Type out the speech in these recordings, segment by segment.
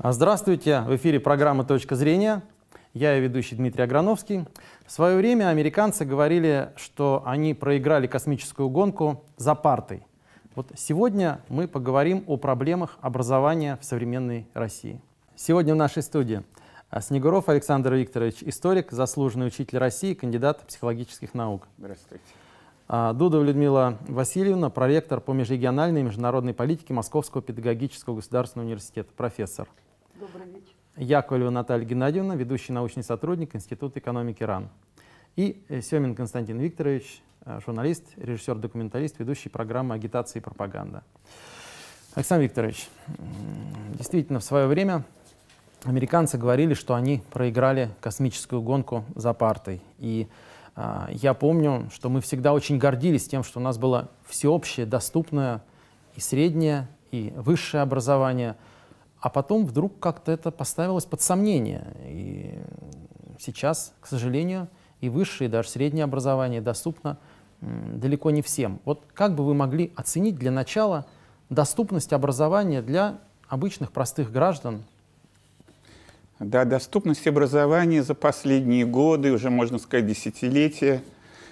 А, здравствуйте! В эфире программа «Точка зрения». Я и ведущий Дмитрий Аграновский. В свое время американцы говорили, что они проиграли космическую гонку за партой. Вот сегодня мы поговорим о проблемах образования в современной России. Сегодня в нашей студии а Снегуров Александр Викторович, историк, заслуженный учитель России, кандидат психологических наук. Здравствуйте. А, Дудова Людмила Васильевна, проректор по межрегиональной и международной политике Московского педагогического государственного университета, профессор. Добрый вечер. Яковлева Наталья Геннадьевна, ведущий научный сотрудник Института экономики РАН. И э, Семин Константин Викторович, э, журналист, режиссер-документалист, ведущий программы «Агитация и пропаганда». Александр Викторович, действительно, в свое время американцы говорили, что они проиграли космическую гонку за партой. И э, я помню, что мы всегда очень гордились тем, что у нас было всеобщее, доступное и среднее, и высшее образование. А потом вдруг как-то это поставилось под сомнение. И сейчас, к сожалению, и высшее, и даже среднее образование доступно далеко не всем. Вот как бы вы могли оценить для начала доступность образования для обычных простых граждан да, доступность образования за последние годы, уже можно сказать десятилетия,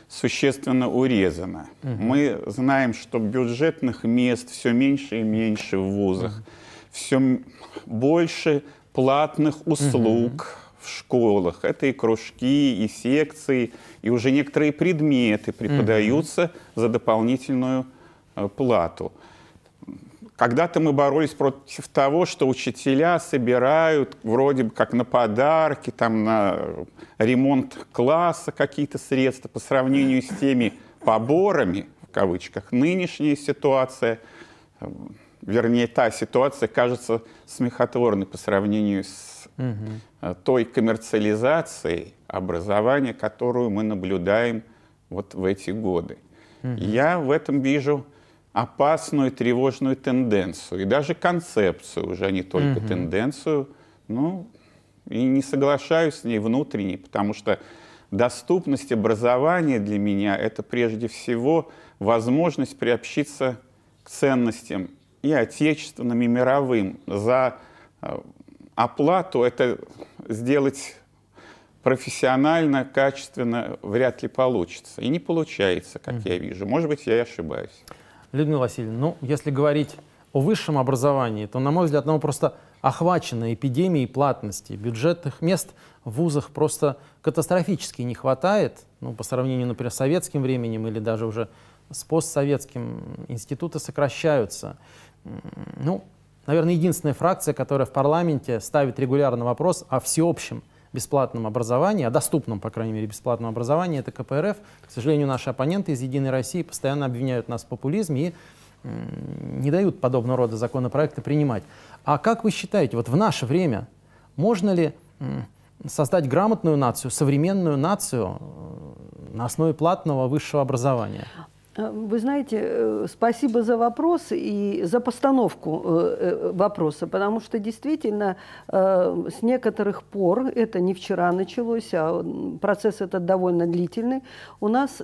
существенно урезана. Угу. Мы знаем, что бюджетных мест все меньше и меньше в вузах, угу. все больше платных услуг. Угу в школах. Это и кружки, и секции, и уже некоторые предметы преподаются угу. за дополнительную э, плату. Когда-то мы боролись против того, что учителя собирают вроде бы как на подарки, там, на ремонт класса какие-то средства по сравнению с теми поборами, в кавычках, нынешняя ситуация, э, вернее, та ситуация кажется смехотворной по сравнению с угу. той коммерциализацией образования, которую мы наблюдаем вот в эти годы. Угу. Я в этом вижу опасную тревожную тенденцию, и даже концепцию уже, а не только угу. тенденцию, ну, и не соглашаюсь с ней внутренне, потому что доступность образования для меня — это прежде всего возможность приобщиться к ценностям и отечественным, и мировым. За э, оплату это сделать профессионально, качественно вряд ли получится. И не получается, как mm. я вижу. Может быть, я и ошибаюсь. Людмила Васильевна, ну, если говорить о высшем образовании, то, на мой взгляд, оно просто охвачено эпидемией платности. Бюджетных мест в вузах просто катастрофически не хватает, ну, по сравнению, например, с советским временем или даже уже с постсоветским. Институты сокращаются. Ну, наверное, единственная фракция, которая в парламенте ставит регулярно вопрос о всеобщем – бесплатном образовании, о а доступном, по крайней мере, бесплатном образовании, это КПРФ. К сожалению, наши оппоненты из «Единой России» постоянно обвиняют нас в популизме и не дают подобного рода законопроекты принимать. А как вы считаете, вот в наше время можно ли создать грамотную нацию, современную нацию э, на основе платного высшего образования? Э, вы знаете, э, спасибо за вопрос и за постановку э, вопроса, потому что действительно с некоторых пор, это не вчера началось, а процесс этот довольно длительный, у нас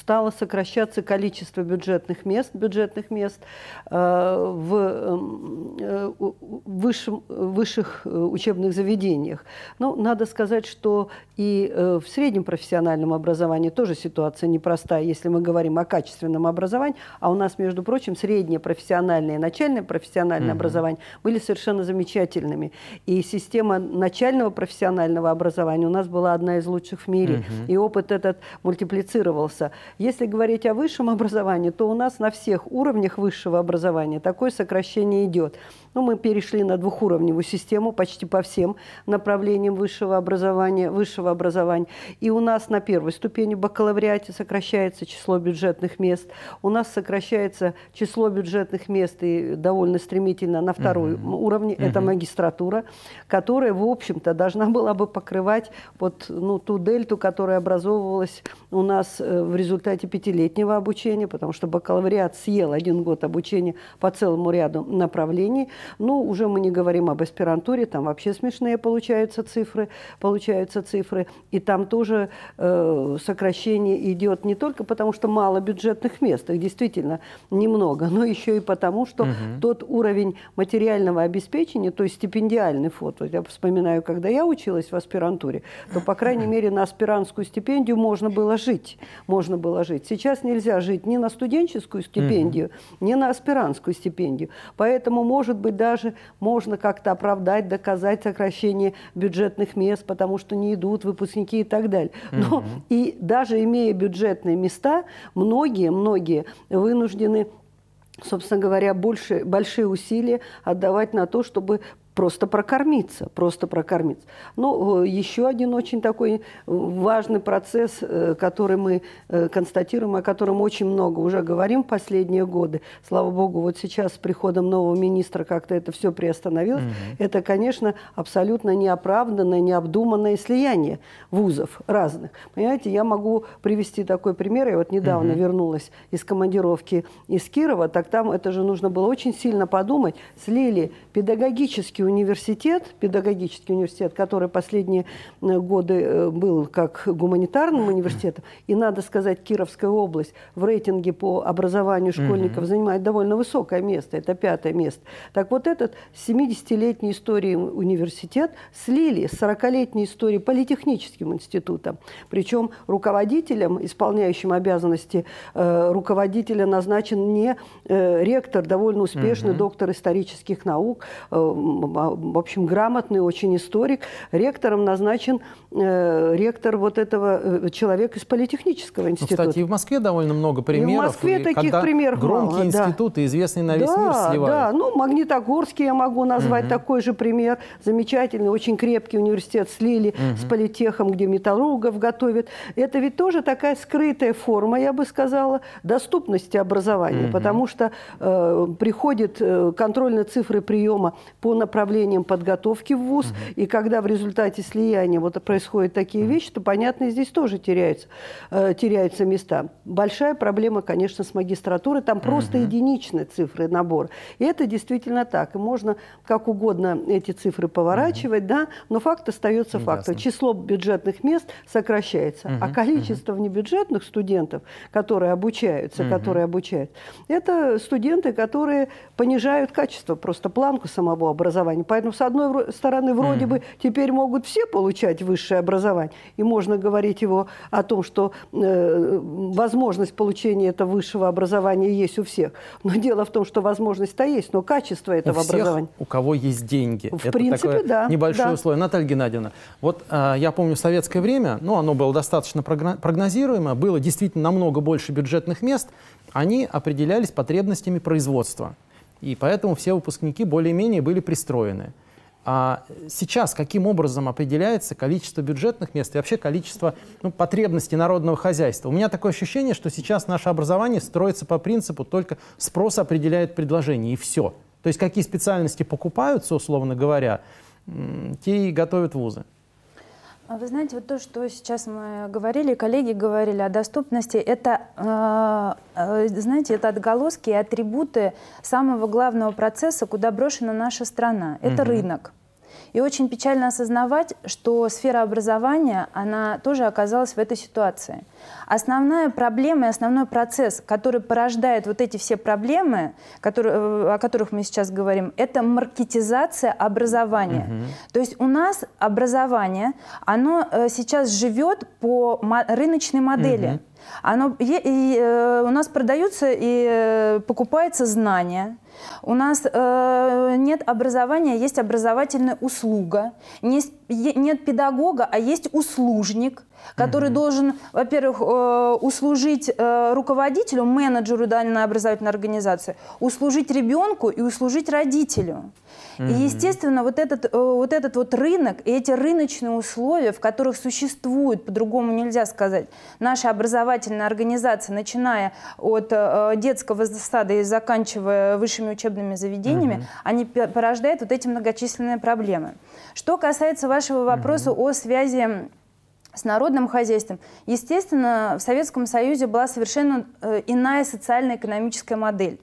стало сокращаться количество бюджетных мест, бюджетных мест в эм, высшем, высших учебных заведениях. Но ну, надо сказать, что и в среднем профессиональном образовании тоже ситуация непростая, если мы говорим говорим о качественном образовании, а у нас, между прочим, среднее профессиональное и начальное профессиональное mm образование были совершенно замечательными. И система начального профессионального образования у нас была одна из лучших в мире, mm и опыт этот мультиплицировался. Если говорить о высшем образовании, то у нас на всех уровнях высшего образования такое сокращение идет. Ну, мы перешли на двухуровневую систему почти по всем направлениям высшего образования. Высшего образования. И у нас на первой ступени бакалавриате сокращается число бюджетных мест. У нас сокращается число бюджетных мест и довольно стремительно на второй Mm -hmm. уровне. Mm -hmm. Это магистратура, которая, в общем-то, должна была бы покрывать вот, ну, ту дельту, которая образовывалась у нас э, в результате пятилетнего обучения, потому что бакалавриат съел один год обучения по целому ряду направлений. Ну уже мы не говорим об аспирантуре, там вообще смешные получаются цифры, получаются цифры. И там тоже э, сокращение идет не только потому, что мало бюджетных мест, их действительно немного, но еще и потому, что угу. тот уровень материального обеспечения, то есть стипендиальный фото, я вспоминаю, когда я училась в аспирантуре, то, по крайней мере, на аспирантскую стипендию можно было жить. Можно было жить. Сейчас нельзя жить ни на студенческую стипендию, угу. ни на аспирантскую стипендию. Поэтому, может быть, быть, даже можно как-то оправдать, доказать сокращение бюджетных мест, потому что не идут выпускники и так далее. Но угу. и даже имея бюджетные места, многие, многие вынуждены собственно говоря, больше, большие усилия отдавать на то, чтобы просто прокормиться, просто прокормиться. Но э, еще один очень такой э, важный процесс, э, который мы констатируем, о котором очень много уже говорим в последние годы. Слава богу, вот сейчас с приходом нового министра как-то это все приостановилось. mm Это, конечно, абсолютно неоправданное, необдуманное слияние вузов разных. Понимаете, я могу привести такой пример. Я вот недавно mm вернулась из командировки из Кирова, так там это же нужно было очень сильно подумать. Слили педагогический университет, педагогический университет, который последние э, годы э, был как гуманитарным университетом, и, надо сказать, Кировская область в рейтинге по образованию школьников угу. занимает довольно высокое место, это пятое место. Так вот этот 70-летний истории университет слили с 40-летней историей политехническим институтом. Причем руководителем, исполняющим обязанности э, руководителя, назначен не э, ректор, довольно успешный угу. доктор исторических наук, э, а, в общем, грамотный очень историк. Ректором назначен э, ректор вот этого э, человека из Политехнического ну, института. Ну, кстати, и в Москве довольно много примеров. И в Москве и таких примеров громкие мало, институты, да. известные на весь да, мир сливают. Да, ну, Магнитогорский я могу назвать угу. такой же пример. Замечательный, очень крепкий университет слили угу. с Политехом, где металлургов готовят. Это ведь тоже такая скрытая форма, я бы сказала, доступности образования, угу. потому что э, приходит э, контроль цифры приема по направлению направлением подготовки в ВУЗ. Угу. И когда в результате слияния вот происходят такие угу. вещи, то, понятно, здесь тоже теряются, э, теряются места. Большая проблема, конечно, с магистратурой. Там просто единичные цифры набор И это действительно так. И можно как угодно эти цифры поворачивать, угу. да, но факт остается ну, фактом. Число бюджетных мест сокращается, угу. а количество угу. внебюджетных студентов, которые обучаются, угу. которые обучают, это студенты, которые понижают качество, просто планку самого образования образования. Поэтому, с одной стороны, вроде mm. бы теперь могут все получать высшее образование, и можно говорить его о том, что э, возможность получения этого высшего образования есть у всех. Но дело в том, что возможность-то есть, но качество этого у всех, образования. У кого есть деньги. В Это принципе, такое да. Небольшое да. условие. Наталья Геннадьевна, вот э, я помню в советское время, ну, оно было достаточно прогнозируемо, было действительно намного больше бюджетных мест, они определялись потребностями производства. И поэтому все выпускники более-менее были пристроены. А сейчас каким образом определяется количество бюджетных мест и вообще количество ну, потребностей народного хозяйства? У меня такое ощущение, что сейчас наше образование строится по принципу только спрос определяет предложение, и все. То есть какие специальности покупаются, условно говоря, те и готовят вузы. А вы знаете, вот то, что сейчас мы говорили, коллеги говорили о доступности, это, э, э, знаете, это отголоски и атрибуты самого главного процесса, куда брошена наша страна. Это угу. рынок. И очень печально осознавать, что сфера образования, она тоже оказалась в этой ситуации. Основная проблема и основной процесс, который порождает вот эти все проблемы, которые, э, о которых мы сейчас говорим, это маркетизация образования. Угу. То есть у нас образование, оно э, сейчас живет по рыночной модели. Угу. Оно, и, и, э, у нас продаются и э, покупаются знания, у нас э, нет образования, есть образовательная услуга. Есть, нет педагога, а есть услужник, который mm-hmm. должен, во-первых, э, услужить э, руководителю, менеджеру данной образовательной организации, услужить ребенку и услужить родителю. Mm-hmm. И, естественно, вот этот, э, вот этот вот рынок и эти рыночные условия, в которых существует, по-другому нельзя сказать, наша образовательная организация, начиная от э, детского сада и заканчивая высшими высшими учебными заведениями, угу. они порождают вот эти многочисленные проблемы. Что касается вашего вопроса угу. о связи с народным хозяйством. Естественно, в Советском Союзе была совершенно э, иная социально-экономическая модель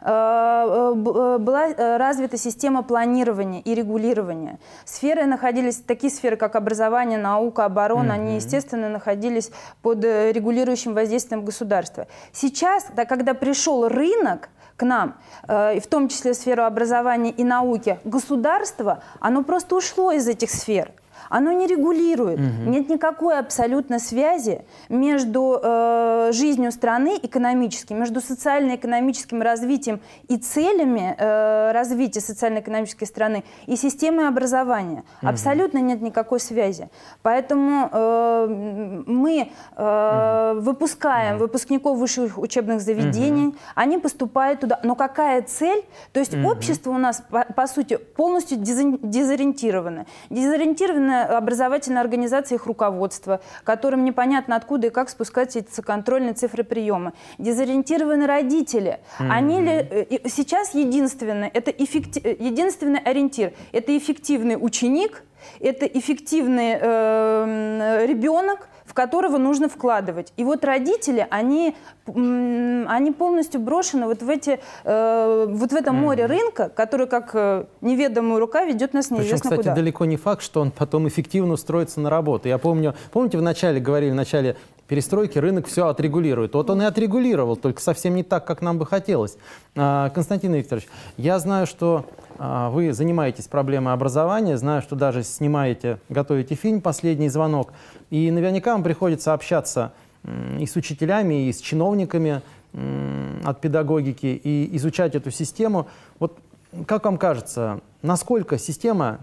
э, э, была развита система планирования и регулирования. Сферы находились, такие сферы, как образование, наука, оборона, mm-hmm. они, естественно, находились под регулирующим воздействием государства. Сейчас, когда пришел рынок, к нам, э, в том числе в сферу образования и науки, государство, оно просто ушло из этих сфер оно не регулирует. Угу. Нет никакой абсолютно связи между э, жизнью страны экономически, между социально-экономическим развитием и целями э, развития социально-экономической страны и системой образования. Угу. Абсолютно нет никакой связи. Поэтому э, мы э, угу. выпускаем угу. выпускников высших учебных заведений, угу. они поступают туда. Но какая цель? То есть угу. общество у нас, по, по сути, полностью дезориентировано. Дезориентировано образовательные организации и их руководство, которым непонятно откуда и как спускать эти контрольные цифры приема. Дезориентированы родители. Mm-hmm. Они ли, э, сейчас единственный, это эффектив, э, единственный ориентир – это эффективный ученик, это эффективный э, э ребенок, в которого нужно вкладывать. И вот родители, они, они полностью брошены вот в, эти, э, вот в это море рынка, которое как э, неведомая рука ведет нас неизвестно Причем, кстати, куда. далеко не факт, что он потом эффективно устроится на работу. Я помню, помните, вначале говорили, в начале перестройки рынок все отрегулирует. Вот он и отрегулировал, только совсем не так, как нам бы хотелось. А, Константин Викторович, я знаю, что а, вы занимаетесь проблемой образования, знаю, что даже снимаете, готовите фильм «Последний звонок», и наверняка вам приходится общаться и с учителями, и с чиновниками от педагогики, и изучать эту систему. Вот как вам кажется, насколько система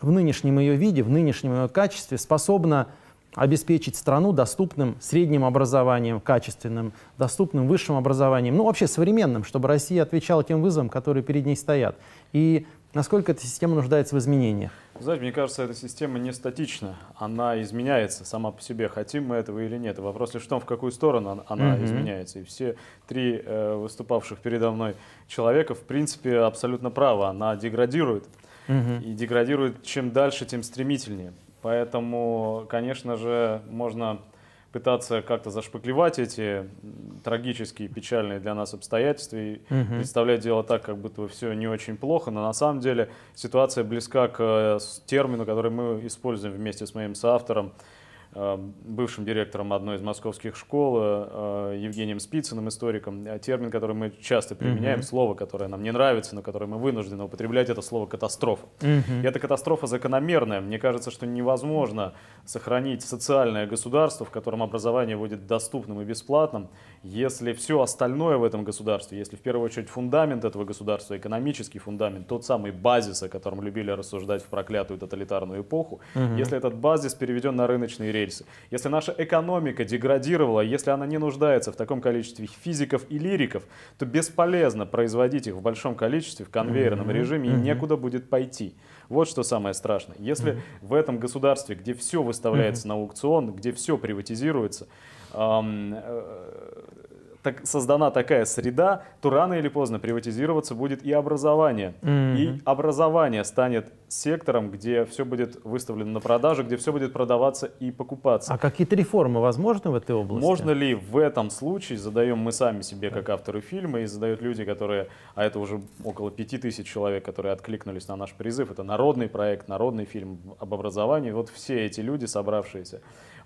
в нынешнем ее виде, в нынешнем ее качестве способна обеспечить страну доступным средним образованием, качественным, доступным высшим образованием, ну вообще современным, чтобы Россия отвечала тем вызовам, которые перед ней стоят. И насколько эта система нуждается в изменениях? Знаете, мне кажется, эта система не статична, она изменяется сама по себе, хотим мы этого или нет. Вопрос лишь в том, в какую сторону она mm-hmm. изменяется. И все три э, выступавших передо мной человека, в принципе, абсолютно правы, она деградирует. mm И деградирует чем дальше, тем стремительнее. Поэтому, конечно же, можно пытаться как-то зашпаклевать эти трагические, печальные для нас обстоятельства и угу. представлять дело так, как будто все не очень плохо, но на самом деле ситуация близка к э, термину, который мы используем вместе с моим соавтором Эм, бывшим директором одной из московских школ э, э, Евгением Спицыным, историком. Э, термин, который мы часто применяем, mm-hmm. слово, которое нам не нравится, но которое мы вынуждены употреблять, это слово «катастрофа». Mm-hmm. И эта катастрофа закономерная. Мне кажется, что невозможно сохранить социальное государство, в котором образование будет доступным и бесплатным, если все остальное в этом государстве, если в первую очередь фундамент этого государства, экономический фундамент, тот самый базис, о котором любили рассуждать в проклятую тоталитарную эпоху, mm-hmm. если этот базис переведен на рыночные рельсы, рельсы, если наша экономика деградировала, если она не нуждается в таком количестве физиков и лириков, то бесполезно производить их в большом количестве в конвейерном режиме и некуда будет пойти. Вот что самое страшное. Если в этом государстве, где все выставляется на аукцион, где все приватизируется, э, так, создана такая среда, то рано или поздно приватизироваться будет и образование. Mm-hmm. И образование станет сектором, где все будет выставлено на продажу, где все будет продаваться и покупаться. А какие-то реформы возможны в этой области? Можно ли в этом случае, задаем мы сами себе как авторы фильма, и задают люди, которые, а это уже около пяти тысяч человек, которые откликнулись на наш призыв, это народный проект, народный фильм об образовании, вот все эти люди собравшиеся,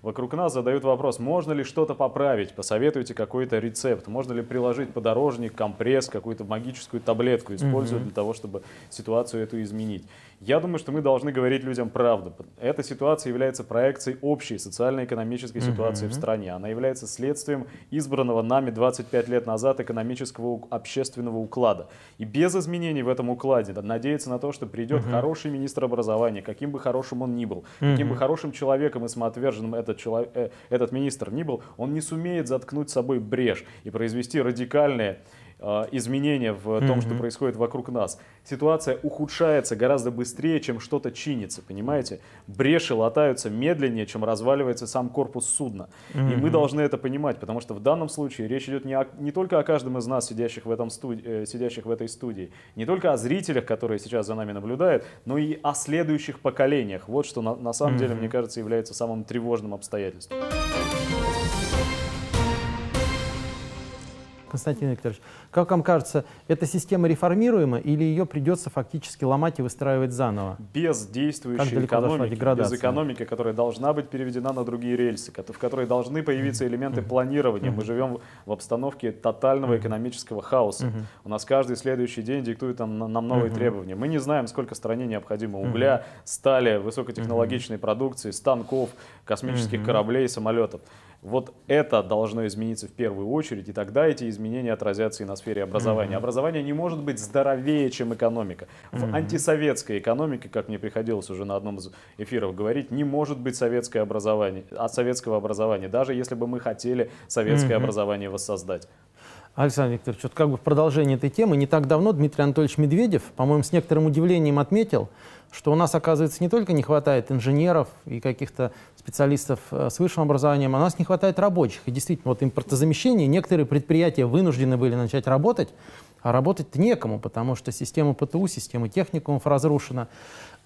Вокруг нас задают вопрос, можно ли что-то поправить, посоветуйте какой-то рецепт, можно ли приложить подорожник, компресс, какую-то магическую таблетку использовать угу. для того, чтобы ситуацию эту изменить. Я думаю, что мы должны говорить людям правду. Эта ситуация является проекцией общей социально-экономической ситуации mm-hmm. в стране. Она является следствием избранного нами 25 лет назад экономического общественного уклада. И без изменений в этом укладе надеяться на то, что придет mm-hmm. хороший министр образования, каким бы хорошим он ни был, mm-hmm. каким бы хорошим человеком и самоотверженным этот, человек, э, этот министр ни был, он не сумеет заткнуть собой брешь и произвести радикальные а, изменения в том, mm-hmm. что происходит вокруг нас. Ситуация ухудшается гораздо быстрее, чем что-то чинится, понимаете? Бреши латаются медленнее, чем разваливается сам корпус судна. Mm-hmm. И мы должны это понимать, потому что в данном случае речь идет не, о, не только о каждом из нас, сидящих в, этом студи, э, сидящих в этой студии, не только о зрителях, которые сейчас за нами наблюдают, но и о следующих поколениях. Вот что на, на самом mm-hmm. деле, мне кажется, является самым тревожным обстоятельством. Константин Викторович, как вам кажется, эта система реформируема или ее придется фактически ломать и выстраивать заново? Без действующей экономики, без экономики, которая должна быть переведена на другие рельсы, в которой должны появиться элементы планирования. Мы живем в обстановке тотального экономического хаоса. У нас каждый следующий день диктует нам, новые требования. Мы не знаем, сколько стране необходимо угля, стали, высокотехнологичной продукции, станков, космических кораблей, самолетов. Вот это должно измениться в первую очередь, и тогда эти изменения отразятся и на сфере образования. Mm-hmm. Образование не может быть здоровее, чем экономика. В mm-hmm. антисоветской экономике, как мне приходилось уже на одном из эфиров говорить, не может быть советское образование, от а, советского образования, даже если бы мы хотели советское mm-hmm. образование воссоздать. Александр Викторович, вот как бы в продолжение этой темы, не так давно Дмитрий Анатольевич Медведев, по-моему, с некоторым удивлением отметил, что у нас, оказывается, не только не хватает инженеров и каких-то специалистов э, с высшим образованием, а у нас не хватает рабочих. И действительно, вот импортозамещение, некоторые предприятия вынуждены были начать работать, а работать некому, потому что система ПТУ, система техникумов разрушена.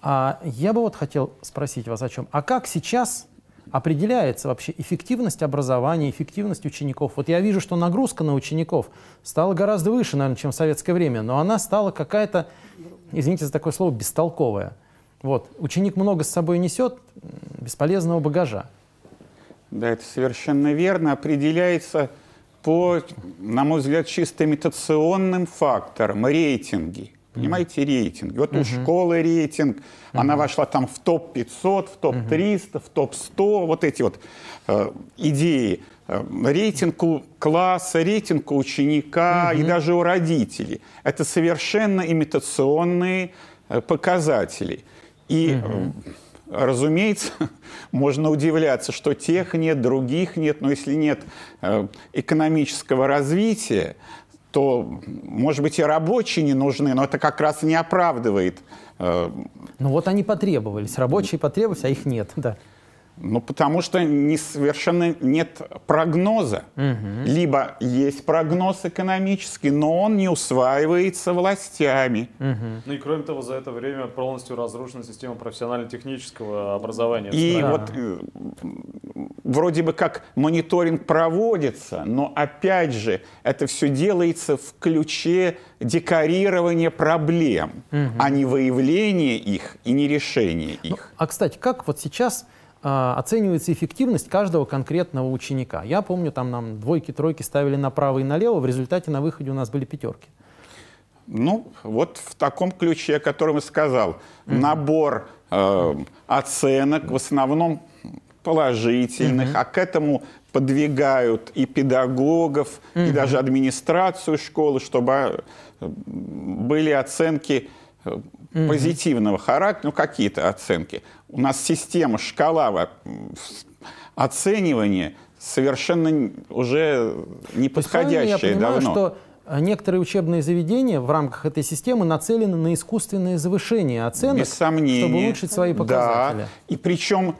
А я бы вот хотел спросить вас о чем. А как сейчас определяется вообще эффективность образования, эффективность учеников. Вот я вижу, что нагрузка на учеников стала гораздо выше, наверное, чем в советское время, но она стала какая-то извините за такое слово, бестолковая. Вот. Ученик много с собой несет бесполезного багажа. Да, это совершенно верно. Определяется по, на мой взгляд, чисто имитационным факторам, рейтинги. Понимаете, рейтинг. Вот uh-huh. у школы рейтинг, uh-huh. она вошла там в топ-500, в топ-300, uh-huh. в топ-100, вот эти вот э, идеи. Эм, рейтингу класса, рейтингу ученика угу. и даже у родителей. Это совершенно имитационные э, показатели. И, угу. разумеется, можно удивляться, что тех нет, других нет, но если нет э, экономического развития, то, может быть, и рабочие не нужны, но это как раз не оправдывает. Ну вот они потребовались, рабочие потребовались, а их нет, да. Ну, потому что не, совершенно нет прогноза. Угу. Либо есть прогноз экономический, но он не усваивается властями. Угу. Ну и кроме того, за это время полностью разрушена система профессионально-технического образования. И да. вот э, вроде бы как мониторинг проводится, но опять же это все делается в ключе декорирования проблем, угу. а не выявления их и не решения их. Ну, а, кстати, как вот Сейчас а, оценивается эффективность каждого конкретного ученика. Я помню, там нам двойки, тройки ставили направо и налево, в результате на выходе у нас были пятерки. Ну, вот в таком ключе, о котором я сказал. Mm-hmm. Набор э, оценок, в основном положительных, mm-hmm. а к этому подвигают и педагогов, mm-hmm. и даже администрацию школы, чтобы э, были оценки э, угу. позитивного характера, ну какие-то оценки. У нас система, шкала оценивания совершенно уже неподходящая есть, я понимаю, давно. Что э, некоторые учебные заведения в рамках этой системы нацелены на искусственное завышение оценок, сомнения, чтобы улучшить свои показатели. Да. И причем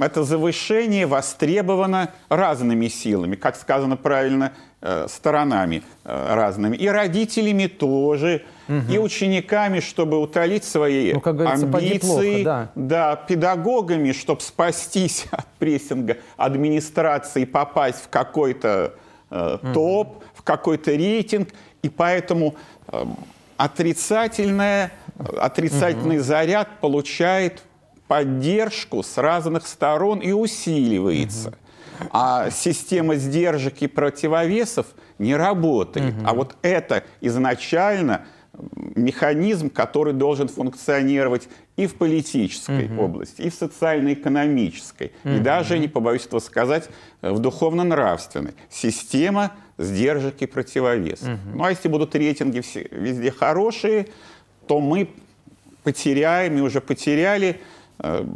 это завышение востребовано разными силами, как сказано правильно, э, сторонами э, разными. И родителями тоже, угу. и учениками, чтобы утолить свои ну, как амбиции, плохо, да. да, педагогами, чтобы спастись от прессинга администрации, попасть в какой-то э, угу. топ, в какой-то рейтинг, и поэтому эм, э, отрицательное, отрицательный угу. заряд получает поддержку с разных сторон и усиливается. Угу. А система сдержек и противовесов не работает. Угу. А вот это изначально механизм, который должен функционировать и в политической угу. области, и в социально-экономической, угу. и даже, не побоюсь этого сказать, в духовно-нравственной. Система сдержек и противовес. Угу. Ну а если будут рейтинги все, везде хорошие, то мы потеряем и уже потеряли э,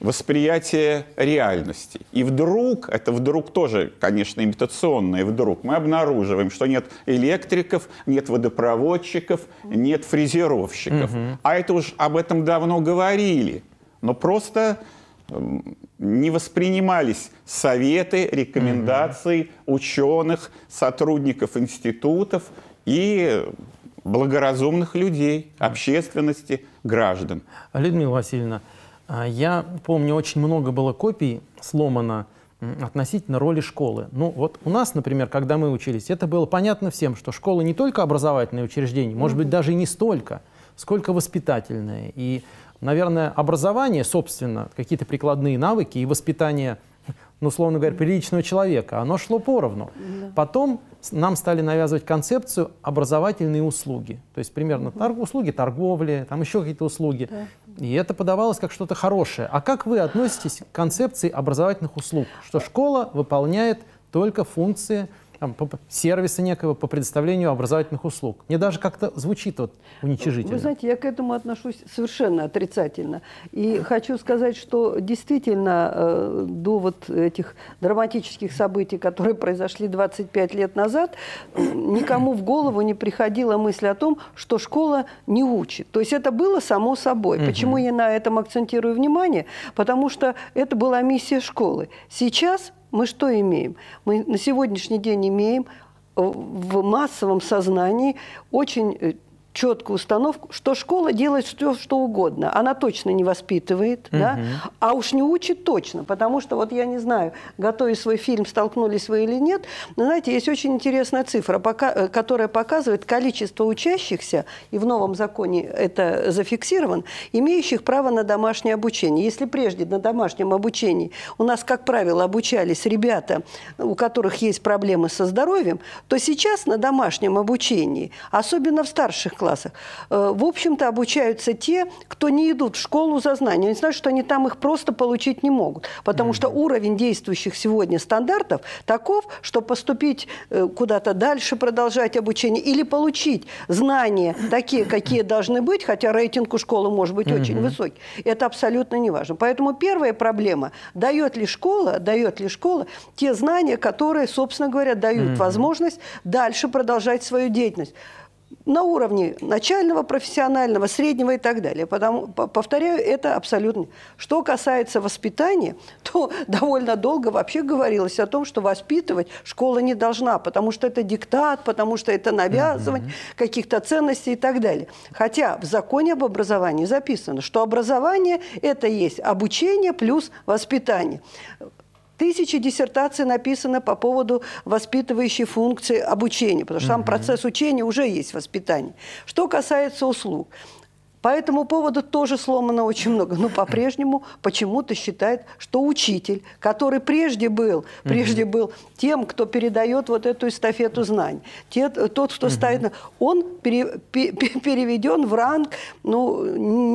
восприятие реальности. И вдруг, это вдруг тоже, конечно, имитационное вдруг, мы обнаруживаем, что нет электриков, нет водопроводчиков, нет фрезеровщиков. Угу. А это уж об этом давно говорили. Но просто эм, не воспринимались советы, рекомендации угу. ученых, сотрудников институтов и благоразумных людей, общественности, граждан. Людмила Васильевна, а, я помню, очень много было копий сломано относительно роли школы. Ну вот у нас, например, когда мы учились, это было понятно всем, что школа не только образовательное учреждение, может быть, даже и не столько, сколько воспитательное. И, наверное, образование, собственно, какие-то прикладные навыки и воспитание – ну, условно говоря, приличного человека. Оно шло поровну. Потом нам стали навязывать концепцию образовательные услуги. То есть примерно торг, услуги торговли, там еще какие-то услуги. И это подавалось как что-то хорошее. А как вы относитесь к концепции образовательных услуг, что школа выполняет только функции сервиса некого по предоставлению образовательных услуг. Мне даже как-то звучит вот уничижительно. Вы знаете, я к этому отношусь совершенно отрицательно. И хочу сказать, что действительно э, до вот этих драматических событий, которые произошли 25 лет назад, никому в голову не приходила мысль о том, что школа не учит. То есть это было само собой. Угу. Почему я на этом акцентирую внимание? Потому что это была миссия школы. Сейчас мы что имеем? Мы на сегодняшний день имеем в массовом сознании очень э, четкую установку, что школа делает все, что угодно. Она точно не воспитывает, угу. да? а уж не учит точно, потому что, вот я не знаю, готовя свой фильм, столкнулись вы или нет, но, знаете, есть очень интересная цифра, пока, э, которая показывает количество учащихся, и в новом законе это зафиксировано, имеющих право на домашнее обучение. Если прежде на домашнем обучении у нас, как правило, обучались ребята, у которых есть проблемы со здоровьем, то сейчас на домашнем обучении, особенно в старших классах, э, в общем-то, обучаются те, кто не идут в школу за знания. Они знают, что они там их просто получить не могут, потому mm-hmm. что уровень действующих сегодня стандартов таков, что поступить э, куда-то дальше, продолжать обучение или получить знания такие, какие должны быть, хотя рейтинг у школы может быть mm-hmm. очень высокий, это абсолютно не важно. Поэтому первая проблема, дает ли школа, дает ли школа те знания, которые, собственно говоря, дают mm-hmm. возможность дальше продолжать свою деятельность на уровне начального, профессионального, среднего и так далее. Потому, повторяю, это абсолютно. Что касается воспитания, то довольно долго вообще говорилось о том, что воспитывать школа не должна, потому что это диктат, потому что это навязывание mm-hmm. каких-то ценностей и так далее. Хотя в законе об образовании записано, что образование – это есть обучение плюс воспитание. Тысячи диссертаций написано по поводу воспитывающей функции обучения, потому что угу. там процесс учения уже есть воспитание. Что касается услуг, по этому поводу тоже сломано очень много. Но по-прежнему почему-то считает, что учитель, который прежде был, прежде угу. был тем, кто передает вот эту эстафету знаний, те, тот, кто угу. стоит, на... он пере, пере, переведен в ранг, ну,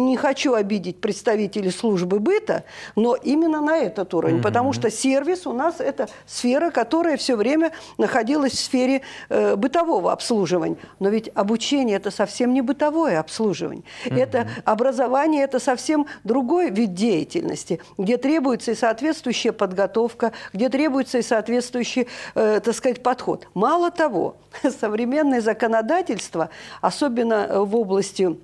не хочу обидеть представителей службы быта, но именно на этот уровень, угу. потому что сервис у нас это сфера, которая все время находилась в сфере э, бытового обслуживания. Но ведь обучение это совсем не бытовое обслуживание. Это образование, это совсем другой вид деятельности, где требуется и соответствующая подготовка, где требуется и соответствующий, э, так сказать, подход. Мало того, современное законодательство, особенно э, в области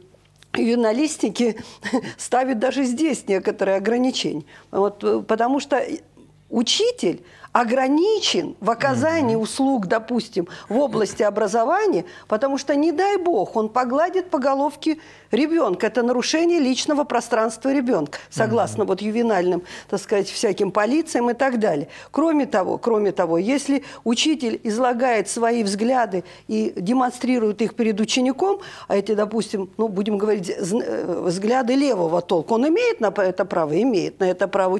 юналистики, ставит даже здесь некоторые ограничения. Вот, э, потому что учитель ограничен в оказании услуг, допустим, в области образования, потому что, не дай бог, он погладит по головке ребенка. Это нарушение личного пространства ребенка, согласно вот ювенальным, так сказать, всяким полициям и так далее. Кроме того, кроме того, если учитель излагает свои взгляды и демонстрирует их перед учеником, а эти, допустим, ну, будем говорить, э, взгляды левого толка, он имеет на это право? Имеет на это право.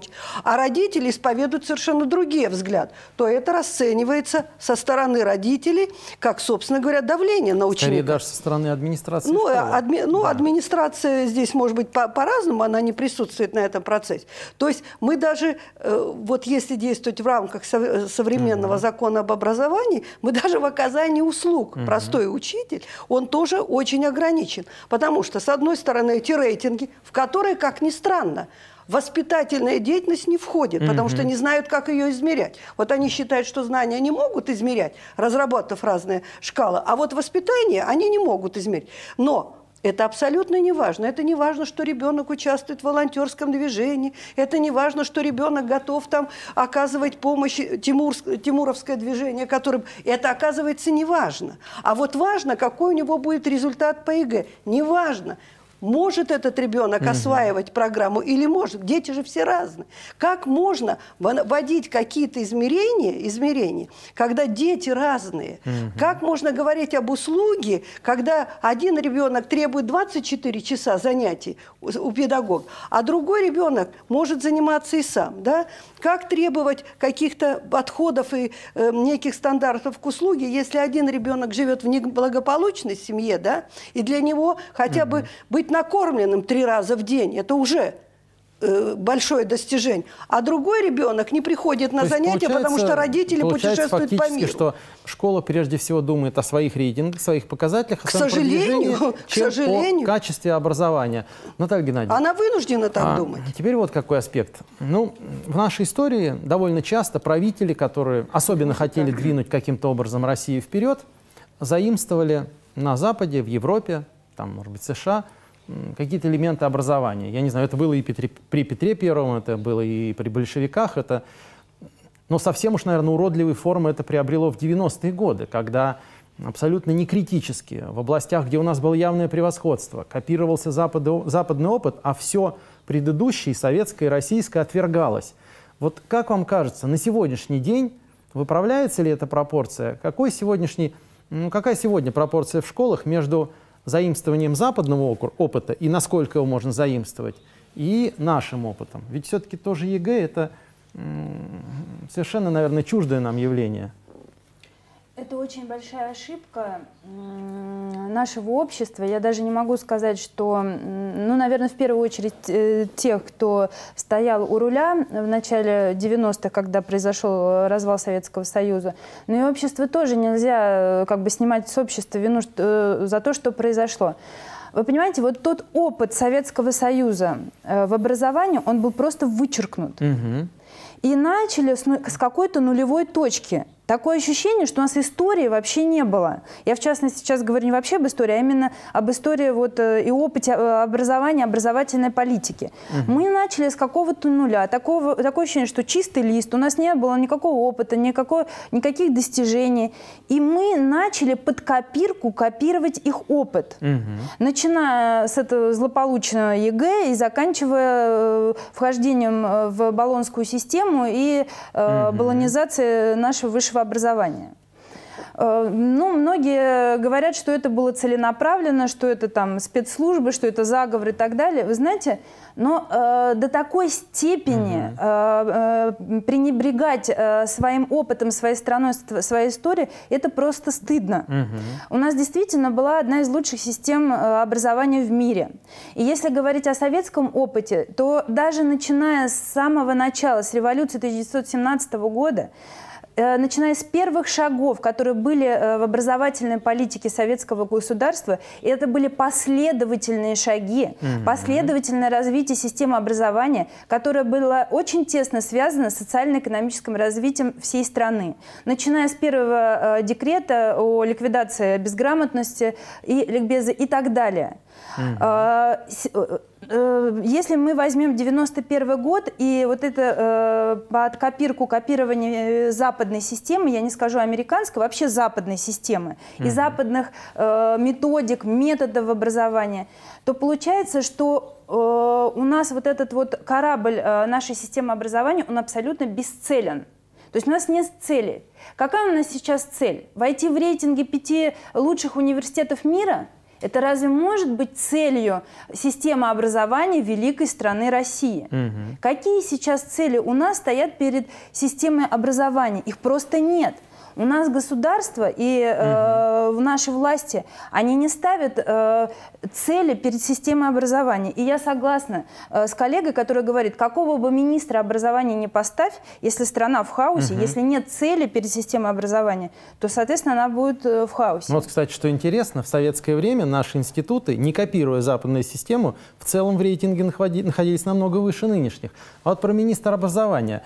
А родители исповедуют совершенно другие взгляды, то это расценивается со стороны родителей как, собственно говоря, давление на ученика. Скорее даже со стороны администрации. Ну, э, адми, ну да администрация здесь может быть по-разному, она не присутствует на этом процессе. То есть мы даже, э, вот если действовать в рамках со э, современного угу. закона об образовании, мы даже в оказании услуг, угу. простой учитель, он тоже очень ограничен. Потому что, с одной стороны, эти рейтинги, в которые, как ни странно, воспитательная деятельность не входит, потому mm-hmm. что не знают, как ее измерять. Вот они считают, что знания не могут измерять, разработав разные шкалы, а вот воспитание они не могут измерить. Но это абсолютно не важно. Это не важно, что ребенок участвует в волонтерском движении. Это не важно, что ребенок готов там оказывать помощь э, Тимур, э, Тимуровское движение, которым это оказывается не важно. А вот важно, какой у него будет результат по ЕГЭ. Не важно, может этот ребенок угу. осваивать программу или может? Дети же все разные. Как можно вводить какие-то измерения, измерения, когда дети разные? Угу. Как можно говорить об услуге, когда один ребенок требует 24 часа занятий у педагога, а другой ребенок может заниматься и сам, да? Как требовать каких-то подходов и э, неких стандартов к услуге, если один ребенок живет в неблагополучной семье, да, и для него хотя угу. бы быть накормленным три раза в день. Это уже э, большое достижение. А другой ребенок не приходит на занятия, потому что родители путешествуют по миру. что школа прежде всего думает о своих рейтингах, своих показателях, о к сожалению, к сожалению. о качестве образования. Наталья Геннадьевна. Она вынуждена так а, думать. Теперь вот какой аспект. Ну, в нашей истории довольно часто правители, которые особенно хотели так. двинуть каким-то образом Россию вперед, заимствовали на Западе, в Европе, там, может быть, США – какие-то элементы образования. Я не знаю, это было и Петре, при Петре Первом, это было и при большевиках, это... Но совсем уж, наверное, уродливые формы это приобрело в 90-е годы, когда абсолютно не критически, в областях, где у нас было явное превосходство, копировался запад, западный опыт, а все предыдущее, советское и российское, отвергалось. Вот как вам кажется, на сегодняшний день выправляется ли эта пропорция? Какой сегодняшний, ну, какая сегодня пропорция в школах между заимствованием западного опыта и насколько его можно заимствовать, и нашим опытом. Ведь все-таки тоже ЕГЭ — это совершенно, наверное, чуждое нам явление — это очень большая ошибка нашего общества. Я даже не могу сказать, что, ну, наверное, в первую очередь э, тех, кто стоял у руля в начале 90-х, когда произошел э, развал Советского Союза. Но и общество тоже нельзя э, как бы снимать с общества вину за то, что произошло. Вы понимаете, вот тот опыт Советского Союза в образовании, он был просто вычеркнут. Угу. И начали с, с какой-то нулевой точки – Такое ощущение, что у нас истории вообще не было. Я, в частности, сейчас говорю не вообще об истории, а именно об истории вот, э, и опыте э, образования, образовательной политики. Угу. Мы начали с какого-то нуля. Такого, такое ощущение, что чистый лист, у нас не было никакого опыта, никакого, никаких достижений. И мы начали под копирку копировать их опыт. Угу. Начиная с этого злополучного ЕГЭ и заканчивая э, вхождением в баллонскую систему и э, угу. баллонизацией нашего высшего высшего образования. Э, ну, многие говорят, что это было целенаправленно, что это там спецслужбы, что это заговор и так далее. Вы знаете, но э, до такой степени э, э, пренебрегать э, своим опытом, своей страной, своей историей, это просто стыдно. Угу. У нас действительно была одна из лучших систем э, образования в мире. И если говорить о советском опыте, то даже начиная с самого начала, с революции 1917 года, Э, начиная с первых шагов, которые были э, в образовательной политике советского государства, это были последовательные шаги, mm-hmm. последовательное развитие системы образования, которое было очень тесно связано с социально-экономическим развитием всей страны. Начиная с первого э, декрета о ликвидации безграмотности и ликбеза и так далее. Mm-hmm. Э, если мы возьмем 91 год и вот это э, под копирку копирование э, западной системы, я не скажу американской, вообще западной системы mm и западных методик, методов образования, то получается, что у нас вот этот вот корабль нашей системы образования, он абсолютно бесцелен. То есть у нас нет цели. Какая у нас сейчас цель? Войти в рейтинги пяти лучших университетов мира – это разве может быть целью системы образования великой страны России? Угу. Какие сейчас цели у нас стоят перед системой образования? Их просто нет. У нас государство и э, угу. в нашей власти, они не ставят э, цели перед системой образования. И я согласна э, с коллегой, которая говорит, какого бы министра образования не поставь, если страна в хаосе, угу. если нет цели перед системой образования, то, соответственно, она будет э, в хаосе. Вот, кстати, что интересно, в советское время наши институты, не копируя западную систему, в целом в рейтинге находились намного выше нынешних. А вот про министра образования.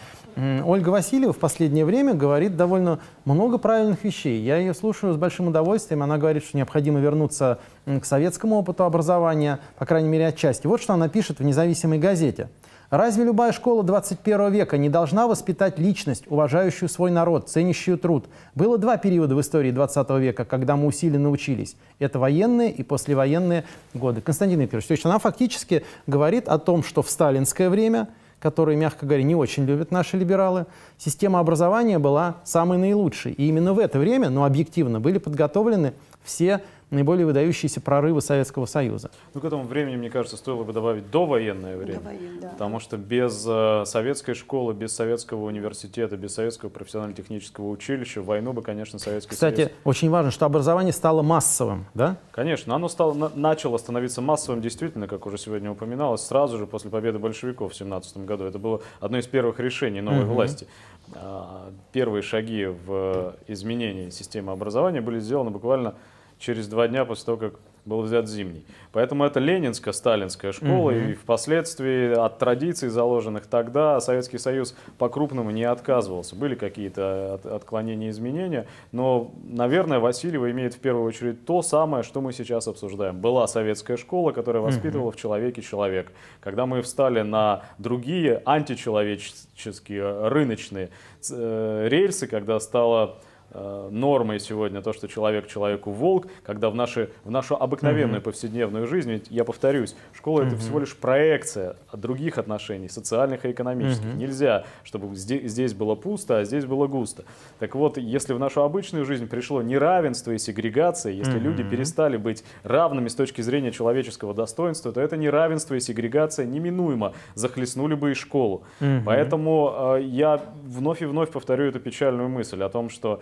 Ольга Васильева в последнее время говорит довольно много много правильных вещей. Я ее слушаю с большим удовольствием. Она говорит, что необходимо вернуться к советскому опыту образования, по крайней мере, отчасти. Вот что она пишет в «Независимой газете». Разве любая школа 21 века не должна воспитать личность, уважающую свой народ, ценящую труд? Было два периода в истории 20 века, когда мы усиленно учились. Это военные и послевоенные годы. Константин Викторович, то есть она фактически говорит о том, что в сталинское время – которые, мягко говоря, не очень любят наши либералы, система образования была самой наилучшей. И именно в это время, ну, объективно, были подготовлены все наиболее выдающиеся прорывы Советского Союза. Ну, к этому времени, мне кажется, стоило бы добавить довоенное время. Довоен, да. Потому что без э, советской школы, без советского университета, без советского профессионально-технического училища войну бы, конечно, Советский Кстати, Союз... Кстати, очень важно, что образование стало массовым, да? Конечно, оно стало, на, начало становиться массовым, действительно, как уже сегодня упоминалось, сразу же после победы большевиков в 17 году. Это было одно из первых решений новой угу. власти а, первые шаги в э, изменении системы образования были сделаны буквально через два дня после того, как был взят зимний. Поэтому это ленинско-сталинская школа, угу. и впоследствии от традиций, заложенных тогда, Советский Союз по-крупному не отказывался. Были какие-то от, отклонения, изменения, но, наверное, Васильева имеет в первую очередь то самое, что мы сейчас обсуждаем. Была советская школа, которая воспитывала угу. в человеке человек. Когда мы встали на другие античеловеческие, рыночные э, рельсы, когда стало Э, нормой сегодня то, что человек человеку волк, когда в, наши, в нашу обыкновенную mm-hmm. повседневную жизнь, ведь я повторюсь, школа mm-hmm. это всего лишь проекция других отношений, социальных и экономических. Mm-hmm. Нельзя, чтобы здесь, здесь было пусто, а здесь было густо. Так вот, если в нашу обычную жизнь пришло неравенство и сегрегация, если mm-hmm. люди перестали быть равными с точки зрения человеческого достоинства, то это неравенство и сегрегация неминуемо захлестнули бы и школу. Mm-hmm. Поэтому э, я вновь и вновь повторю эту печальную мысль о том, что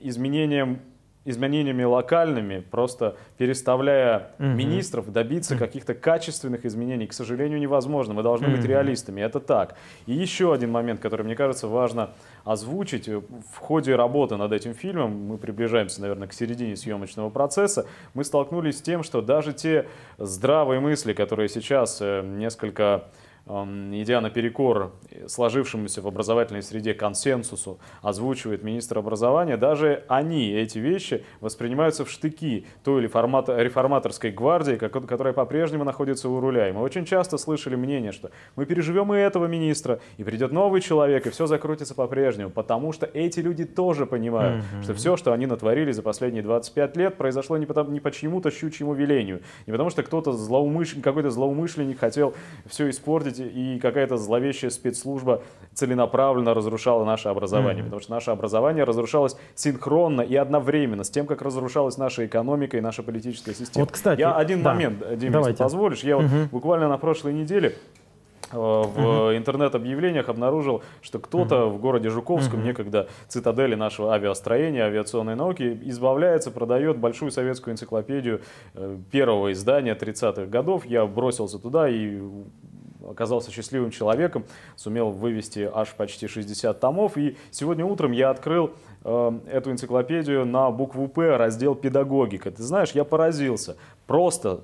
изменением изменениями локальными, просто переставляя угу. министров, добиться хм. каких-то качественных изменений, к сожалению, невозможно. Мы должны быть реалистами, это так. И еще один момент, который, мне кажется, важно озвучить. В ходе работы над этим фильмом, мы приближаемся, наверное, к середине съемочного процесса, мы столкнулись с тем, что даже те здравые мысли, которые сейчас э, несколько идя наперекор сложившемуся в образовательной среде консенсусу, озвучивает министр образования, даже они, эти вещи, воспринимаются в штыки той реформаторской гвардии, которая по-прежнему находится у руля. И мы очень часто слышали мнение, что мы переживем и этого министра, и придет новый человек, и все закрутится по-прежнему, потому что эти люди тоже понимают, mm-hmm. что все, что они натворили за последние 25 лет, произошло не, потому, не по чьему-то щучьему велению, не потому что кто-то злоумышленник, какой-то злоумышленник хотел все испортить и какая-то зловещая спецслужба целенаправленно разрушала наше образование. Mm-hmm. Потому что наше образование разрушалось синхронно и одновременно с тем, как разрушалась наша экономика и наша политическая система. Вот, кстати, я один да. момент, э, Дим, Давайте. если позволишь, я mm-hmm. вот буквально на прошлой неделе э, в угу. интернет-объявлениях обнаружил, что кто-то угу. в городе Жуковском, угу. некогда цитадели нашего авиастроения, авиационной науки, избавляется, продает большую советскую энциклопедию э, первого издания 30-х годов. Я бросился туда и оказался счастливым человеком, сумел вывести аж почти 60 томов. И сегодня утром я открыл э, эту энциклопедию на букву «П», раздел «Педагогика». Ты знаешь, я поразился. Просто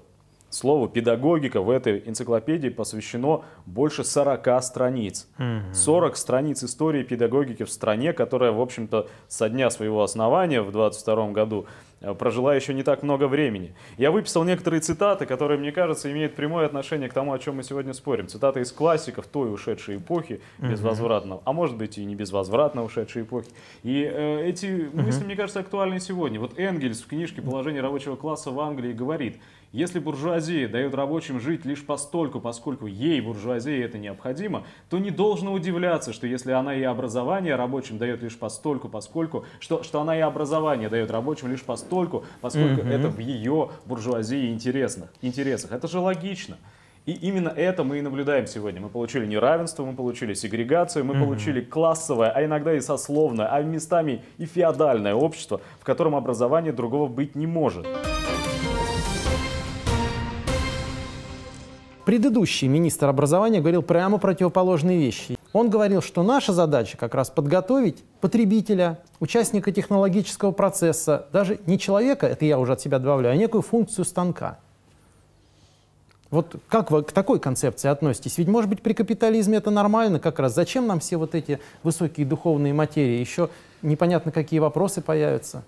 Слово «педагогика» в этой энциклопедии посвящено больше 40 страниц. 40 страниц истории педагогики в стране, которая, в общем-то, со дня своего основания в 22 году э, прожила еще не так много времени. Я выписал некоторые цитаты, которые, мне кажется, имеют прямое отношение к тому, о чем мы сегодня спорим. Цитаты из классиков той ушедшей эпохи, безвозвратно, а может быть и не безвозвратно ушедшей эпохи. И э, эти мысли, мне кажется, актуальны сегодня. Вот Энгельс в книжке «Положение рабочего класса в Англии» говорит – если буржуазия дает рабочим жить лишь постольку, поскольку ей, буржуазии, это необходимо, то не должно удивляться, что если она и образование рабочим дает лишь постольку, поскольку, что, что она и образование дает рабочим лишь постольку, поскольку mm это в ее буржуазии интересных, интересах. Это же логично. И именно это мы и наблюдаем сегодня. Мы получили неравенство, мы получили сегрегацию, мы mm-hmm. получили классовое, а иногда и сословное, а местами и феодальное общество, в котором образование другого быть не может. Предыдущий министр образования говорил прямо противоположные вещи. Он говорил, что наша задача как раз подготовить потребителя, участника технологического процесса, даже не человека, это я уже от себя добавляю, а некую функцию станка. Вот как вы к такой концепции относитесь? Ведь, может быть, при капитализме это нормально как раз. Зачем нам все вот эти высокие духовные материи? Еще непонятно, какие вопросы появятся.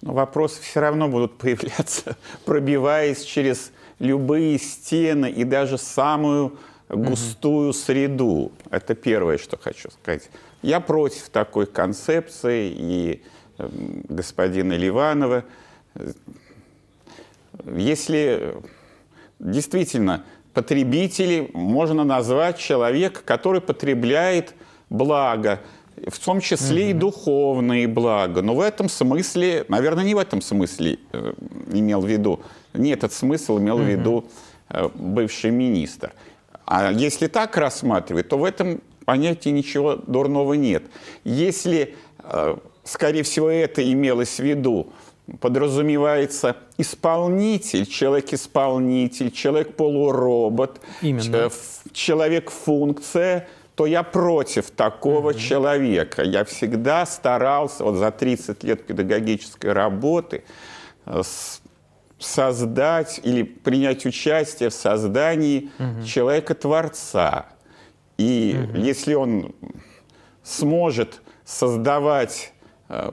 Но вопросы все равно будут появляться, пробиваясь через любые стены и даже самую густую mm-hmm. среду. Это первое, что хочу сказать. Я против такой концепции и э, господина Ливанова. Э, если э, действительно потребители можно назвать человека, который потребляет благо, в том числе mm-hmm. и духовные блага. Но в этом смысле, наверное, не в этом смысле э, имел в виду не этот смысл имел в виду э, бывший министр. А если так рассматривать, то в этом понятии ничего дурного нет. Если, э, скорее всего, это имелось в виду, подразумевается исполнитель, человек-исполнитель, человек-полуробот, э, человек-функция, то я против такого mm человека. Я всегда старался, вот за 30 лет педагогической работы, с создать или принять участие в создании угу. человека-творца. И угу. если он сможет создавать э,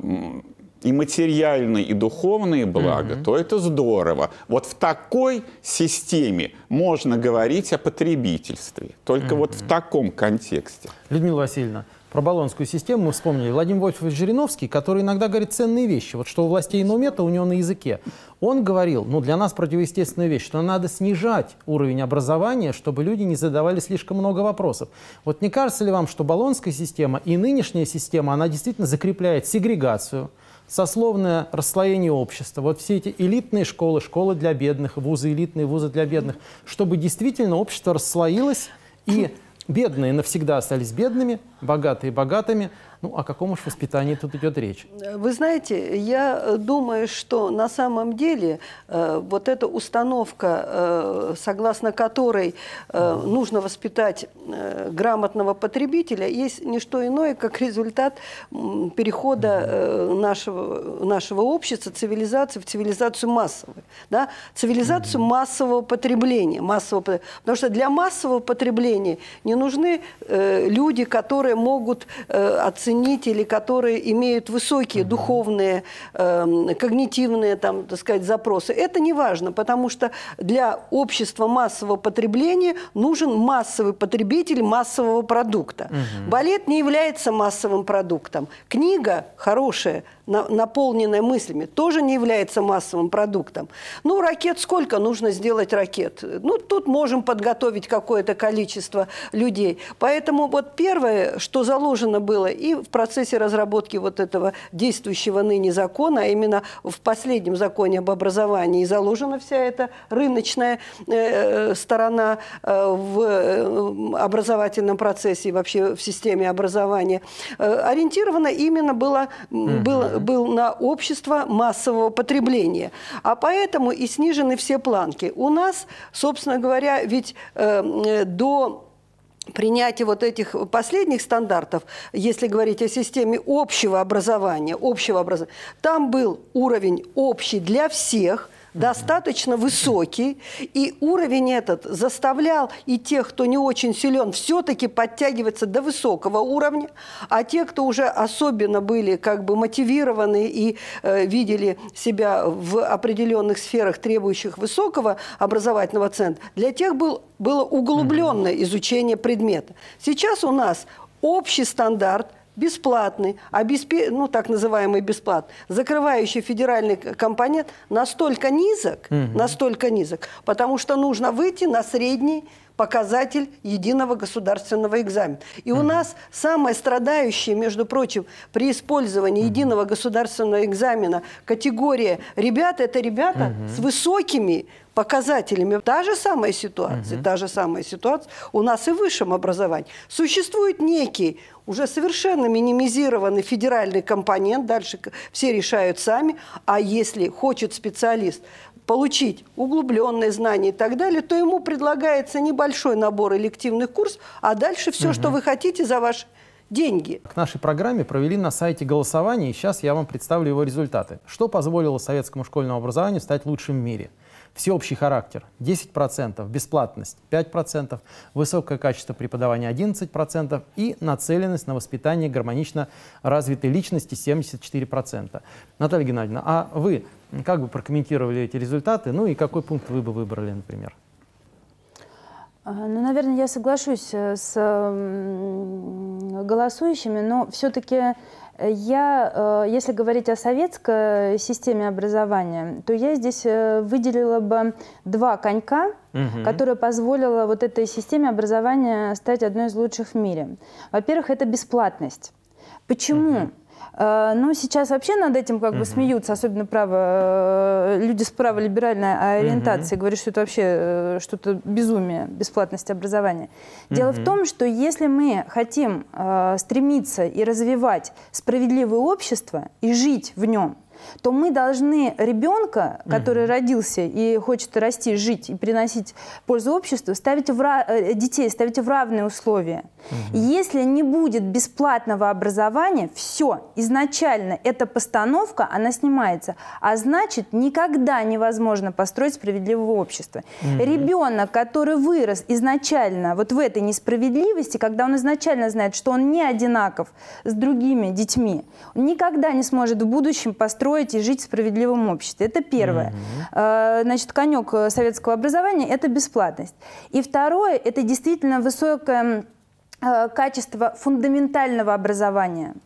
и материальные, и духовные блага, угу. то это здорово. Вот в такой системе можно говорить о потребительстве. Только угу. вот в таком контексте. Людмила Васильевна, про баллонскую систему мы вспомнили. Владимир Вольфович Жириновский, который иногда говорит ценные вещи. Вот что у властей Нумета у него на языке. Он говорил, ну для нас противоестественная вещь, что надо снижать уровень образования, чтобы люди не задавали слишком много вопросов. Вот не кажется ли вам, что баллонская система и нынешняя система, она действительно закрепляет сегрегацию, сословное расслоение общества, вот все эти элитные школы, школы для бедных, вузы элитные, вузы для бедных, чтобы действительно общество расслоилось и Бедные навсегда остались бедными, богатые богатыми, ну, о каком уж воспитании тут идет речь? Вы знаете, я э, думаю, что на самом деле э, вот эта установка, э, согласно которой э, нужно воспитать э, грамотного потребителя, есть не что иное, как результат перехода э, нашего, нашего общества, цивилизации в цивилизацию массовую. Да? Цивилизацию mm -hmm. массового потребления. Массового, потому что для массового потребления не нужны э, люди, которые могут э, от ценители, которые имеют высокие mm -hmm. духовные, э, когнитивные, там, так сказать, запросы. Это не важно, потому что для общества массового потребления нужен массовый потребитель массового продукта. Mm -hmm. Балет не является массовым продуктом. Книга хорошая – наполненная мыслями, тоже не является массовым продуктом. Ну, ракет сколько нужно сделать ракет? Ну, тут можем подготовить какое-то количество людей. Поэтому вот первое, что заложено было и в процессе разработки вот этого действующего ныне закона, а именно в последнем законе об образовании заложена вся эта рыночная э, э сторона э, в э, образовательном процессе и вообще в системе образования, э, ориентирована именно была mm -hmm угу. был на общество массового потребления. А поэтому и снижены все планки. У нас, собственно говоря, ведь э, э до принятие вот этих последних стандартов, если говорить о системе общего образования, общего образования, там был уровень общий для всех, достаточно высокий, и уровень этот заставлял и тех, кто не очень силен, все-таки подтягиваться до высокого уровня, а те, кто уже особенно были как бы мотивированы и э, видели себя в определенных сферах, требующих высокого образовательного центра, для тех был, было углубленное изучение предмета. Сейчас у нас общий стандарт – бесплатный, обеспе... ну так называемый бесплатный, закрывающий федеральный компонент настолько низок, угу. настолько низок, потому что нужно выйти на средний показатель единого государственного экзамена. И угу. у нас самое страдающее, между прочим, при использовании угу. единого государственного экзамена категория ребят, это ребята угу. с высокими показателями. Та же самая ситуация, угу. та же самая ситуация у нас и в высшем образовании. Существует некий уже совершенно минимизированы федеральный компонент, дальше все решают сами, а если хочет специалист получить углубленные знания и так далее, то ему предлагается небольшой набор элективных курсов, а дальше все, угу. что вы хотите за ваши деньги. К нашей программе провели на сайте голосование, и сейчас я вам представлю его результаты. Что позволило советскому школьному образованию стать лучшим в мире – Всеобщий характер 10%, бесплатность 5%, высокое качество преподавания 11% и нацеленность на воспитание гармонично развитой личности 74%. Наталья Геннадьевна, а вы как бы прокомментировали эти результаты? Ну и какой пункт вы бы выбрали, например? А, ну, наверное, я соглашусь э, с голосующими, но все-таки я, э, если говорить о советской системе образования, то я здесь э, выделила бы два конька, угу. которая позволила вот этой системе образования стать одной из лучших в мире. Во-первых, это бесплатность. Почему? Угу. Э, ну, сейчас вообще над этим как бы смеются, особенно право, э, люди с праволиберальной ориентацией говорят, что это вообще э, что-то безумие, бесплатность образования. Дело в том, что если мы хотим стремиться и развивать справедливое общество и жить в нем, то мы должны ребенка, который угу. родился и хочет расти, жить и приносить пользу обществу, ставить в э, детей ставить в равные условия. Угу. Если не будет бесплатного образования, все, изначально эта постановка, она снимается. А значит, никогда невозможно построить справедливого общества. Угу. Ребенок, который вырос изначально вот в этой несправедливости, когда он изначально знает, что он не одинаков с другими детьми, никогда не сможет в будущем построить строить и жить в справедливом обществе. Это первое. mm Значит, конек э, советского образования – это бесплатность. И второе – это действительно высокое э, качество фундаментального образования –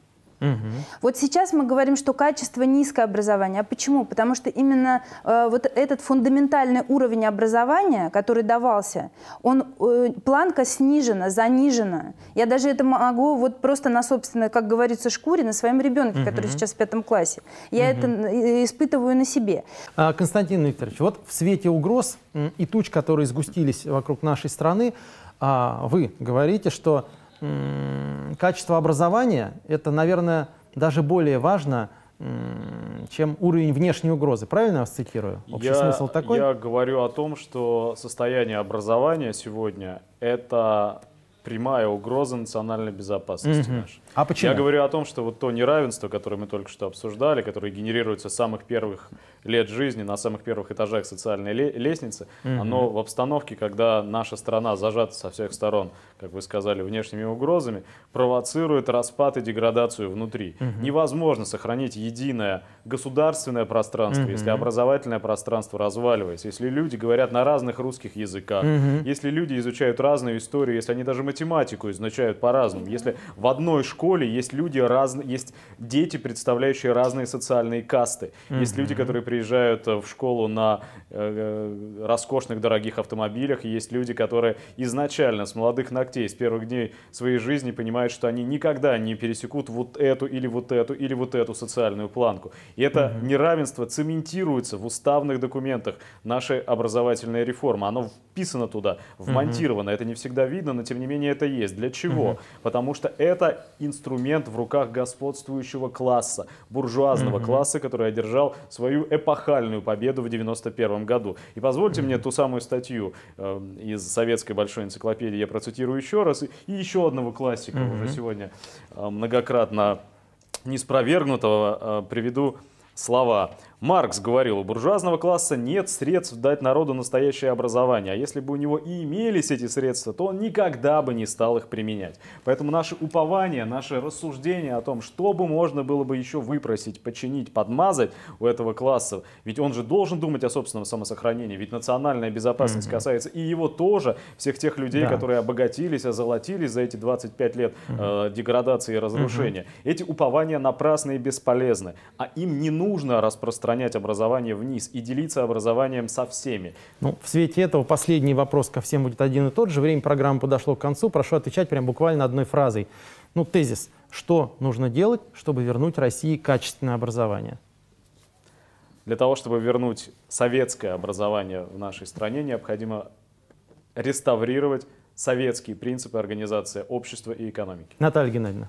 вот сейчас мы говорим, что качество низкое образование. А почему? Потому что именно э, вот этот фундаментальный уровень образования, который давался, он э, планка снижена, занижена. Я даже это могу вот просто на собственной, как говорится, шкуре, на своем ребенке, угу. который сейчас в пятом классе. Я угу. это испытываю на себе. А, Константин Викторович, вот в свете угроз и туч, которые сгустились вокруг нашей страны, а, вы говорите, что качество образования – это, наверное, даже более важно, чем уровень внешней угрозы. Правильно я вас цитирую? Общий я, смысл такой? Я говорю о том, что состояние образования сегодня – это прямая угроза национальной безопасности угу. нашей. А почему? Я говорю о том, что вот то неравенство, которое мы только что обсуждали, которое генерируется с самых первых лет жизни, на самых первых этажах социальной лестницы, угу. оно в обстановке, когда наша страна зажата со всех сторон, как вы сказали, внешними угрозами, провоцирует распад и деградацию внутри. Угу. Невозможно сохранить единое государственное пространство, угу. если образовательное пространство разваливается, если люди говорят на разных русских языках, угу. если люди изучают разную историю, если они даже математику изучают по-разному, если в одной школе поле есть люди разные, есть дети, представляющие разные социальные касты. Mm-hmm. Есть люди, которые приезжают э, в школу на э, э, роскошных, дорогих автомобилях. Есть люди, которые изначально с молодых ногтей, с первых дней своей жизни понимают, что они никогда не пересекут вот эту или вот эту или вот эту социальную планку. И это mm-hmm. неравенство цементируется в уставных документах нашей образовательной реформы. Оно вписано туда, вмонтировано. Mm-hmm. Это не всегда видно, но тем не менее это есть. Для чего? Mm-hmm. Потому что это и инструмент в руках господствующего класса, буржуазного mm-hmm. класса, который одержал свою эпохальную победу в 91 году. И позвольте mm-hmm. мне ту самую статью э, из советской большой энциклопедии я процитирую еще раз, и, и еще одного классика mm-hmm. уже сегодня э, многократно неспровергнутого, э, приведу слова. Маркс говорил, у буржуазного класса нет средств дать народу настоящее образование, а если бы у него и имелись эти средства, то он никогда бы не стал их применять. Поэтому наше упование, наше рассуждение о том, что бы можно было бы еще выпросить, починить, подмазать у этого класса, ведь он же должен думать о собственном самосохранении, ведь национальная безопасность mm-hmm. касается и его тоже, всех тех людей, да. которые обогатились, озолотились за эти 25 лет mm-hmm. э, деградации и разрушения. Mm-hmm. Эти упования напрасны и бесполезны, а им не нужно распространяться распространять образование вниз и делиться образованием со всеми. Ну, в свете этого последний вопрос ко всем будет один и тот же. Время программы подошло к концу. Прошу отвечать прям буквально одной фразой. Ну, тезис. Что нужно делать, чтобы вернуть России качественное образование? Для того, чтобы вернуть советское образование в нашей стране, необходимо реставрировать советские принципы организации общества и экономики. Наталья Геннадьевна.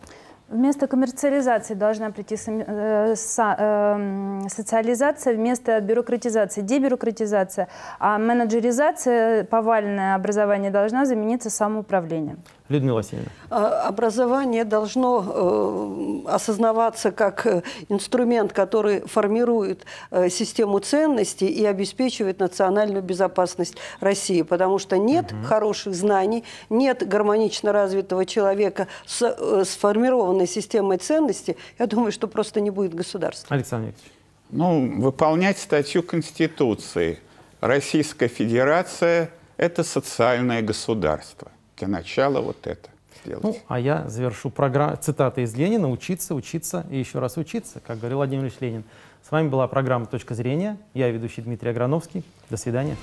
Вместо коммерциализации должна прийти э, э, социализация, вместо бюрократизации дебюрократизация, а менеджеризация, повальное образование должна замениться самоуправлением. Людмила Васильевна. А, образование должно э, осознаваться как э, инструмент, который формирует э, систему ценностей и обеспечивает национальную безопасность России, потому что нет угу. хороших знаний, нет гармонично развитого человека с сформированной системой ценностей, я думаю, что просто не будет государства. Александр Викторович. Ну, выполнять статью Конституции. Российская Федерация – это социальное государство для начала вот это сделать. Ну, а я завершу программу цитаты из Ленина «Учиться, учиться и еще раз учиться», как говорил Владимир Ильич Ленин. С вами была программа «Точка зрения». Я ведущий Дмитрий Аграновский. До свидания.